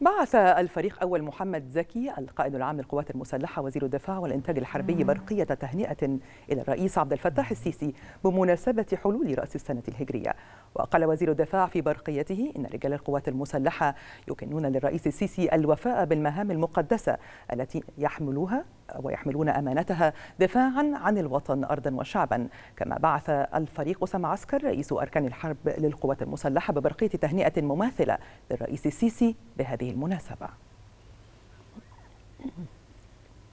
بعث الفريق أول محمد زكي القائد العام للقوات المسلحة وزير الدفاع والإنتاج الحربي برقية تهنئة إلى الرئيس عبد الفتاح السيسي بمناسبة حلول رأس السنة الهجرية وقال وزير الدفاع في برقيته إن رجال القوات المسلحة يكنون للرئيس السيسي الوفاء بالمهام المقدسة التي يحملوها ويحملون أمانتها دفاعا عن الوطن أرضا وشعبا كما بعث الفريق أسامة عسكر رئيس أركان الحرب للقوات المسلحة ببرقية تهنئة مماثلة للرئيس السيسي بهذه المناسبة